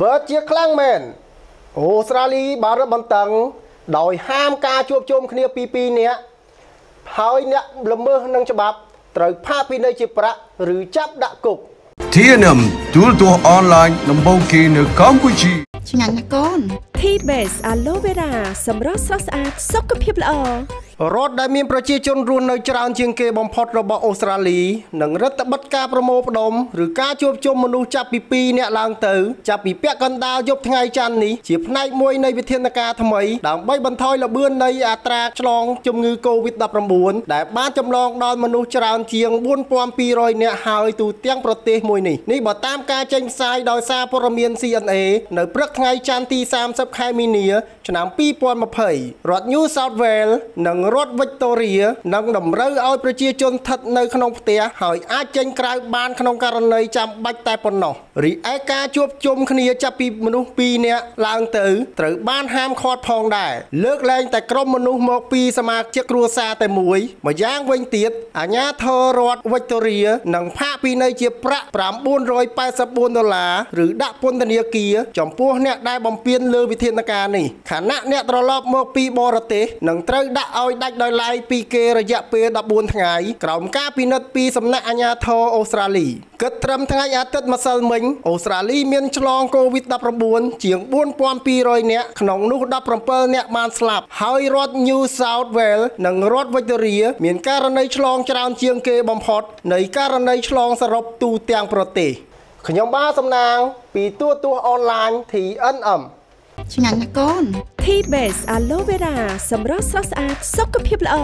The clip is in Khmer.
ពិតជាខ្លាំងមែនអូស្ត្រាលីបានរឹតបន្តឹងដោយហាមការជួបជុំគ្នាពី2នាក់ហើយអ្នកល្មើសនឹងច្បាប់ត្រូវផាកពិន័យជាប្រាក់ឬចាប់ដាក់គុក TNM ទូលទស្សន៍អនឡាញដំបូងគេនៅកម្ពុជាឆ្ងាញ់ណាស់កូន T-Base Aloe Vera សម្រស់ស្រស់ស្អាតសុខភាពល្អរដ្ឋដែលមានប្រជាជនរស់នៅច្រើនជាងគេបំផុតរបស់អូស្ត្រាលីនឹងរដ្ឋបិទការប្រមូលផ្ដុំឬការជួបជុំមនុស្សចាប់ពី2នាក់ឡើងទៅចាប់ពីពាក់កណ្ដាលយប់ថ្ងៃច័ន្ទនេះជាផ្នែកមួយនៃវិធានការថ្មីដើម្បីបន្ថយល្បឿននៃអត្រាឆ្លងជំងឺ Covid-19 ដែលបានចម្លងដល់មនុស្សច្រើនជាង4200នាក់ហើយទូទាំងប្រទេសមួយនេះនេះបើតាមការចេញផ្សាយដោយសារព័ត៌មាន CNA នៅព្រឹកថ្ងៃច័ន្ទទី30ខែមីនាឆ្នាំ2020រដ្ឋ New South Wales និងរដ្ឋ Victoria នឹងតម្រូវឲ្យប្រជាជនស្ថិតនៅក្នុងផ្ទះហើយអាចចេញក្រៅបានក្នុងករណីចាំបាច់តែប៉ុណ្ណោះរីឯការជួបជុំគ្នាចាប់ពីមនុស្ស2នាក់ឡើងទៅត្រូវបានហាមឃាត់ផងដែរលើកលែងតែក្រុមមនុស្សមកពីសមាជិកគ្រួសារតែមួយម្យ៉ាងវិញទៀតអាជ្ញាធររដ្ឋ Victoria នឹងផាកពិន័យជាប្រាក់984ដុល្លារឬដាក់ពន្ធនាគារចំពោះអ្នកដែលបំពានលើវិធានការនេះខណៈអ្នកត្រឡប់មកពីបរទេសនឹងត្រូវដាក់ឲ្យដាច់ដោយឡែកពីគេរយៈពេល14ថ្ងៃក្រោមការពិនិត្យពីសំណាក់អាជ្ញាធរអូស្ត្រាលីគិតត្រឹមថ្ងៃអាទិត្យម្សិលមិញ អូស្ត្រាលីមានឆ្លង COVID-19 ជាង4200នាក់ក្នុងនោះ17នាក់បានស្លាប់ហើយរដ្ឋ New South Wales និងរដ្ឋ Victoria មានករណីឆ្លងច្រើនជាងគេបំផុតនៃករណីឆ្លងសរុបទូទាំងប្រទេសខ្ញុំបាទសំណាងពីទូរទស្សន៍អនឡាញ TNM ឆ្ងាញ់ណាស់កូន Tea Base Aloe Vera សម្រស់ស្រស់ស្អាតសុខភាពល្អ